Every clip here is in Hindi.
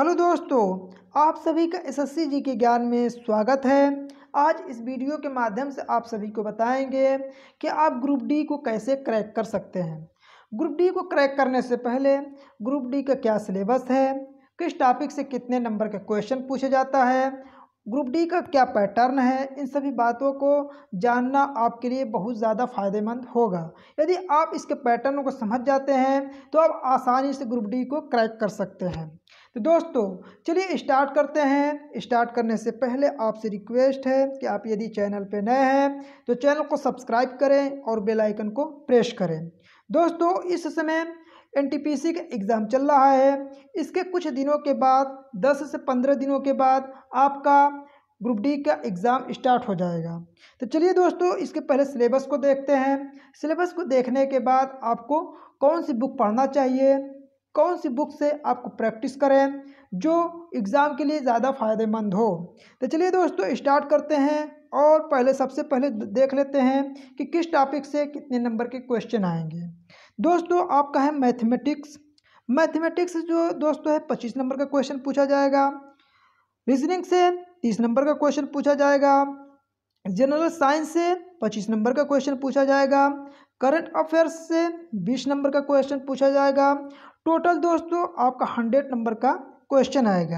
हेलो दोस्तों आप सभी का एसएससी जी के ज्ञान में स्वागत है आज इस वीडियो के माध्यम से आप सभी को बताएंगे कि आप ग्रुप डी को कैसे क्रैक कर सकते हैं ग्रुप डी को क्रैक करने से पहले ग्रुप डी का क्या सिलेबस है किस टॉपिक से कितने नंबर का क्वेश्चन पूछे जाता है ग्रुप डी का क्या पैटर्न है इन सभी बातों को जानना आपके लिए बहुत ज़्यादा फायदेमंद होगा यदि आप इसके पैटर्नों को समझ जाते हैं तो आप आसानी से ग्रुप डी को क्रैक कर सकते हैं तो दोस्तों चलिए स्टार्ट करते हैं स्टार्ट करने से पहले आपसे रिक्वेस्ट है कि आप यदि चैनल पर नए हैं तो चैनल को सब्सक्राइब करें और बेल आइकन को प्रेस करें दोस्तों इस समय एन का एग्ज़ाम चल रहा है इसके कुछ दिनों के बाद 10 से 15 दिनों के बाद आपका ग्रुप डी का एग्ज़ाम स्टार्ट हो जाएगा तो चलिए दोस्तों इसके पहले सिलेबस को देखते हैं सिलेबस को देखने के बाद आपको कौन सी बुक पढ़ना चाहिए कौन सी बुक से आपको प्रैक्टिस करें जो एग्ज़ाम के लिए ज़्यादा फ़ायदेमंद हो तो चलिए दोस्तों स्टार्ट करते हैं और पहले सबसे पहले देख लेते हैं कि किस टॉपिक से कितने नंबर के क्वेश्चन आएंगे दोस्तों आपका है मैथमेटिक्स मैथमेटिक्स जो दोस्तों है पच्चीस नंबर का क्वेश्चन पूछा जाएगा रीजनिंग से तीस नंबर का क्वेश्चन पूछा जाएगा जनरल साइंस से पच्चीस नंबर का क्वेश्चन पूछा जाएगा करंट अफेयर्स से बीस नंबर का क्वेश्चन पूछा जाएगा टोटल दोस्तों आपका हंड्रेड नंबर का क्वेश्चन आएगा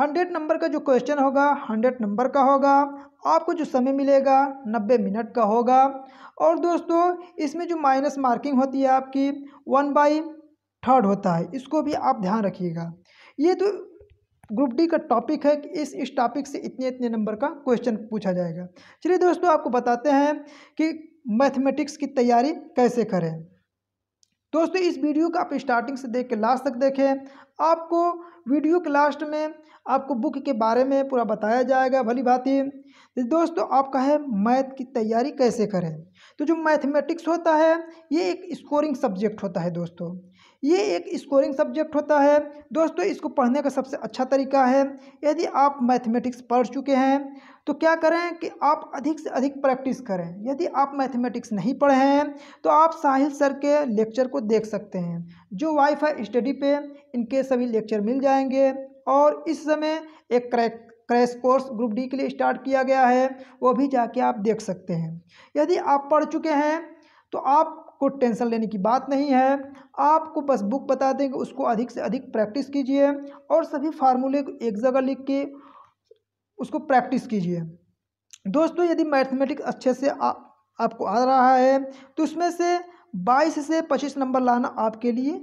हंड्रेड नंबर का जो क्वेश्चन होगा हंड्रेड नंबर का होगा आपको जो समय मिलेगा नब्बे मिनट का होगा और दोस्तों इसमें जो माइनस मार्किंग होती है आपकी वन बाई थर्ड होता है इसको भी आप ध्यान रखिएगा ये तो ग्रुप डी का टॉपिक है कि इस इस टॉपिक से इतने इतने नंबर का क्वेश्चन पूछा जाएगा चलिए दोस्तों आपको बताते हैं कि मैथमेटिक्स की तैयारी कैसे करें दोस्तों इस वीडियो को आप स्टार्टिंग से देख के लास्ट तक देखें आपको वीडियो के लास्ट में आपको बुक के बारे में पूरा बताया जाएगा भली भांति तो दोस्तों आपका है मैथ की तैयारी कैसे करें तो जो मैथमेटिक्स होता है ये एक स्कोरिंग सब्जेक्ट होता है दोस्तों ये एक स्कोरिंग सब्जेक्ट होता है दोस्तों इसको पढ़ने का सबसे अच्छा तरीका है यदि आप मैथमेटिक्स पढ़ चुके हैं तो क्या करें कि आप अधिक से अधिक प्रैक्टिस करें यदि आप मैथमेटिक्स नहीं पढ़े हैं तो आप साहिल सर के लेक्चर को देख सकते हैं जो वाईफाई स्टडी पे इनके सभी लेक्चर मिल जाएंगे और इस समय एक crack crash course group D के लिए स्टार्ट किया गया है वो भी जाके आप देख सकते हैं यदि आप पढ़ चुके हैं तो आप आपको टेंशन लेने की बात नहीं है आपको बस बुक बता देंगे उसको अधिक से अधिक प्रैक्टिस कीजिए और सभी फार्मूले को एक जगह लिख के उसको प्रैक्टिस कीजिए दोस्तों यदि मैथमेटिक्स अच्छे से आ, आपको आ रहा है तो उसमें से 22 से 25 नंबर लाना आपके लिए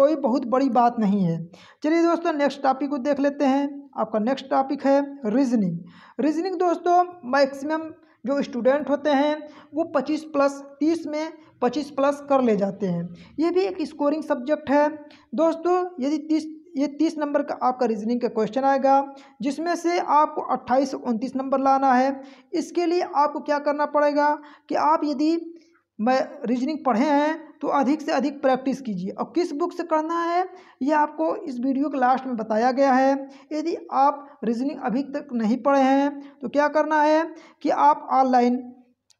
कोई बहुत बड़ी बात नहीं है चलिए दोस्तों नेक्स्ट टॉपिक को देख लेते हैं आपका नेक्स्ट टॉपिक है रीजनिंग रीजनिंग दोस्तों मैक्सिमम जो स्टूडेंट होते हैं वो पच्चीस प्लस तीस में पच्चीस प्लस कर ले जाते हैं ये भी एक स्कोरिंग सब्जेक्ट है दोस्तों यदि तीस ये तीस नंबर का आपका रीजनिंग का क्वेश्चन आएगा जिसमें से आपको अट्ठाईस उनतीस नंबर लाना है इसके लिए आपको क्या करना पड़ेगा कि आप यदि मैं रीजनिंग पढ़े हैं तो अधिक से अधिक प्रैक्टिस कीजिए और किस बुक से करना है यह आपको इस वीडियो के लास्ट में बताया गया है यदि आप रीजनिंग अभी तक नहीं पढ़े हैं तो क्या करना है कि आप ऑनलाइन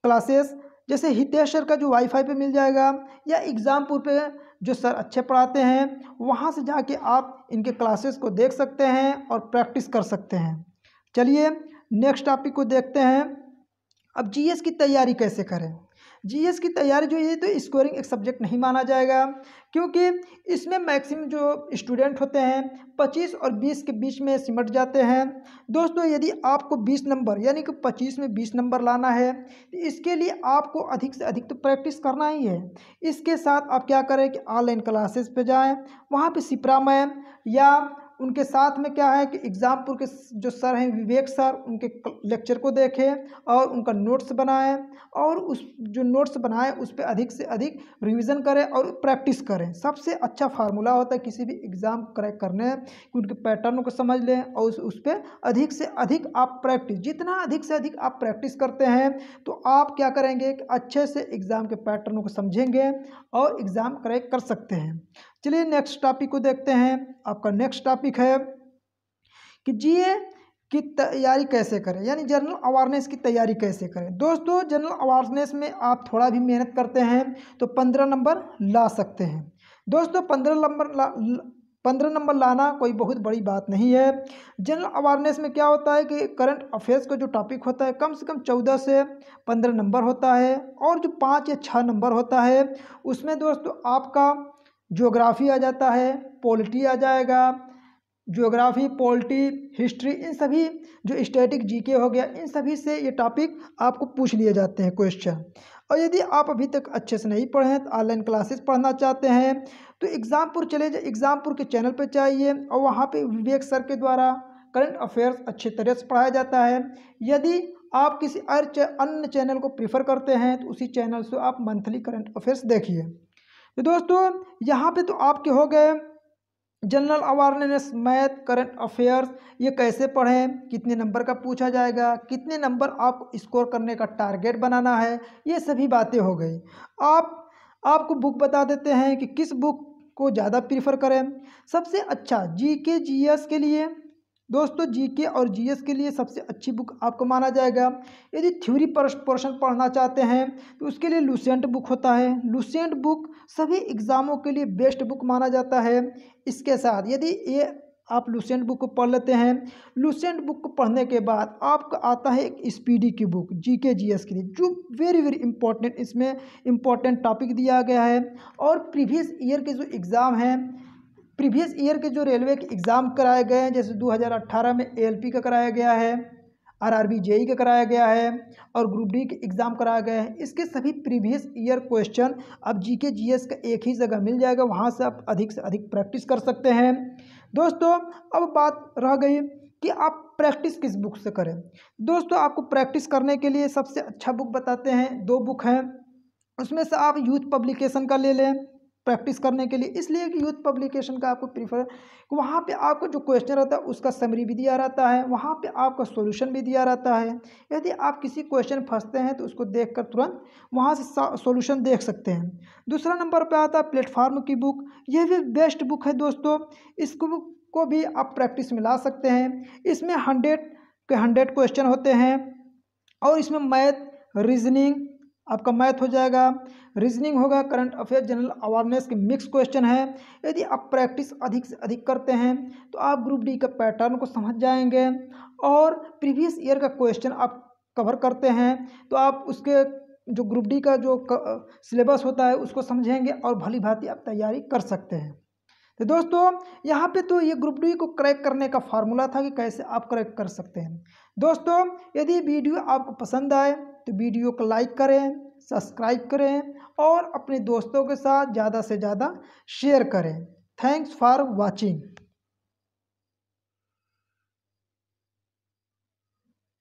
क्लासेस जैसे हितेश्वर का जो वाईफाई पे मिल जाएगा या एग्ज़ामपुर पे जो सर अच्छे पढ़ाते हैं वहाँ से जाके आप इनके क्लासेस को देख सकते हैं और प्रैक्टिस कर सकते हैं चलिए नेक्स्ट टॉपिक को देखते हैं अब जीएस की तैयारी कैसे करें जीएस की तैयारी जो तो ये तो स्कोरिंग एक सब्जेक्ट नहीं माना जाएगा क्योंकि इसमें मैक्सिमम जो स्टूडेंट होते हैं 25 और 20 के बीच में सिमट जाते हैं दोस्तों यदि आपको 20 नंबर यानी कि 25 में 20 नंबर लाना है तो इसके लिए आपको अधिक से अधिक तो प्रैक्टिस करना ही है इसके साथ आप क्या करें कि ऑनलाइन क्लासेस पे जाएं वहाँ पे सिप्रा मैम या उनके साथ में क्या है कि एग्ज़ामपुर के जो सर हैं विवेक सर उनके लेक्चर को देखें और उनका नोट्स बनाएं और उस जो नोट्स बनाएं उस पर अधिक से अधिक रिवीजन करें और प्रैक्टिस करें सबसे अच्छा फार्मूला होता है किसी भी एग्ज़ाम क्रैक करने कि उनके पैटर्नों को समझ लें और उस, उस पर अधिक से अधिक आप प्रैक्टिस जितना अधिक से अधिक आप प्रैक्टिस करते हैं तो आप क्या करेंगे कि अच्छे से एग्ज़ाम के पैटर्नों को समझेंगे और एग्ज़ाम क्रैक कर सकते हैं चलिए नेक्स्ट टॉपिक को देखते हैं आपका नेक्स्ट टॉपिक है कि जीए की तैयारी कैसे करें यानी जनरल अवारनेस की तैयारी कैसे करें दोस्तों जनरल अवारनेस में आप थोड़ा भी मेहनत करते हैं तो पंद्रह नंबर ला सकते हैं दोस्तों पंद्रह नंबर ला पंद्रह नंबर लाना कोई बहुत बड़ी बात नहीं है जनरल अवारनेस में क्या होता है कि करंट अफेयर्स का जो टॉपिक होता है कम से कम चौदह से पंद्रह नंबर होता है और जो पाँच या छः नंबर होता है उसमें दोस्तों आपका जोग्राफ़ी आ जाता है पॉलिटी आ जाएगा जोग्राफ़ी पॉलिटी हिस्ट्री इन सभी जो स्टैटिक जीके हो गया इन सभी से ये टॉपिक आपको पूछ लिए जाते हैं क्वेश्चन और यदि आप अभी तक अच्छे से नहीं पढ़े हैं तो ऑनलाइन क्लासेस पढ़ना चाहते हैं तो एग्ज़ामपुर चले जाए एग्ज़ामपुर के चैनल पर चाहिए और वहाँ पर विवेक सर के द्वारा करंट अफेयर्स अच्छे तरह से पढ़ाया जाता है यदि आप किसी अन्य चैनल को प्रीफर करते हैं तो उसी चैनल से आप मंथली करंट अफेयर्स देखिए तो दोस्तों यहाँ पे तो आपके हो गए general awareness math current affairs ये कैसे पढ़ें कितने नंबर का पूछा जाएगा कितने नंबर आप स्कोर करने का टारगेट बनाना है ये सभी बातें हो गई आप आपको बुक बता देते हैं कि किस बुक को ज़्यादा प्रीफर करें सबसे अच्छा जी के जी एस के लिए दोस्तों जीके और जीएस के लिए सबसे अच्छी बुक आपको माना जाएगा यदि थ्योरी पोर्शन पढ़ना चाहते हैं तो उसके लिए लूसेंट बुक होता है लूसेंट बुक सभी एग्ज़ामों के लिए बेस्ट बुक माना जाता है इसके साथ यदि ये आप लूसेंट बुक को पढ़ लेते हैं लूसेंट बुक को पढ़ने के बाद आपको आता है एक स्पीडी की बुक जी के जी एस के लिए जो वेरी वेरी इंपॉर्टेंट इसमें इंपॉर्टेंट टॉपिक दिया गया है और प्रीवियस ईयर के जो एग्ज़ाम हैं प्रीवियस ईयर के जो रेलवे के एग्ज़ाम कराए गए हैं जैसे 2018 में एएलपी का कराया गया है आरआरबी जेई e का कराया गया है और ग्रुप डी के एग्ज़ाम कराया गया है इसके सभी प्रीवियस ईयर क्वेश्चन अब जीके जीएस का एक ही जगह मिल जाएगा वहाँ से आप अधिक से अधिक प्रैक्टिस कर सकते हैं दोस्तों अब बात रह गई कि आप प्रैक्टिस किस बुक से करें दोस्तों आपको प्रैक्टिस करने के लिए सबसे अच्छा बुक बताते हैं दो बुक हैं उसमें से आप यूथ पब्लिकेशन का ले लें प्रैक्टिस करने के लिए इसलिए कि यूथ पब्लिकेशन का आपको प्रीफर वहाँ पे आपको जो क्वेश्चन रहता है उसका समरी भी दिया रहता है वहाँ पे आपका सॉल्यूशन भी दिया रहता है यदि आप किसी क्वेश्चन फंसते हैं तो उसको देखकर तुरंत वहाँ से सॉल्यूशन देख सकते हैं दूसरा नंबर पर आता है प्लेटफार्म की बुक यह भी बेस्ट बुक है दोस्तों इस बुक को भी आप प्रैक्टिस में ला सकते हैं इसमें हंड्रेड के हंड्रेड क्वेश्चन होते हैं और इसमें मैथ रीजनिंग आपका मैथ हो जाएगा रीजनिंग होगा करंट अफेयर जनरल अवेयरनेस के मिक्स क्वेश्चन है यदि आप प्रैक्टिस अधिक से अधिक करते हैं तो आप ग्रुप डी का पैटर्न को समझ जाएंगे और प्रीवियस ईयर का क्वेश्चन आप कवर करते हैं तो आप उसके जो ग्रुप डी का जो सिलेबस होता है उसको समझेंगे और भली भांति आप तैयारी कर सकते हैं तो दोस्तों यहाँ पे तो ये ग्रुप डी को क्रैक करने का फार्मूला था कि कैसे आप क्रैक कर सकते हैं दोस्तों यदि वीडियो आपको पसंद आए तो वीडियो को लाइक करें सब्सक्राइब करें और अपने दोस्तों के साथ ज़्यादा से ज़्यादा शेयर करें थैंक्स फॉर वॉचिंग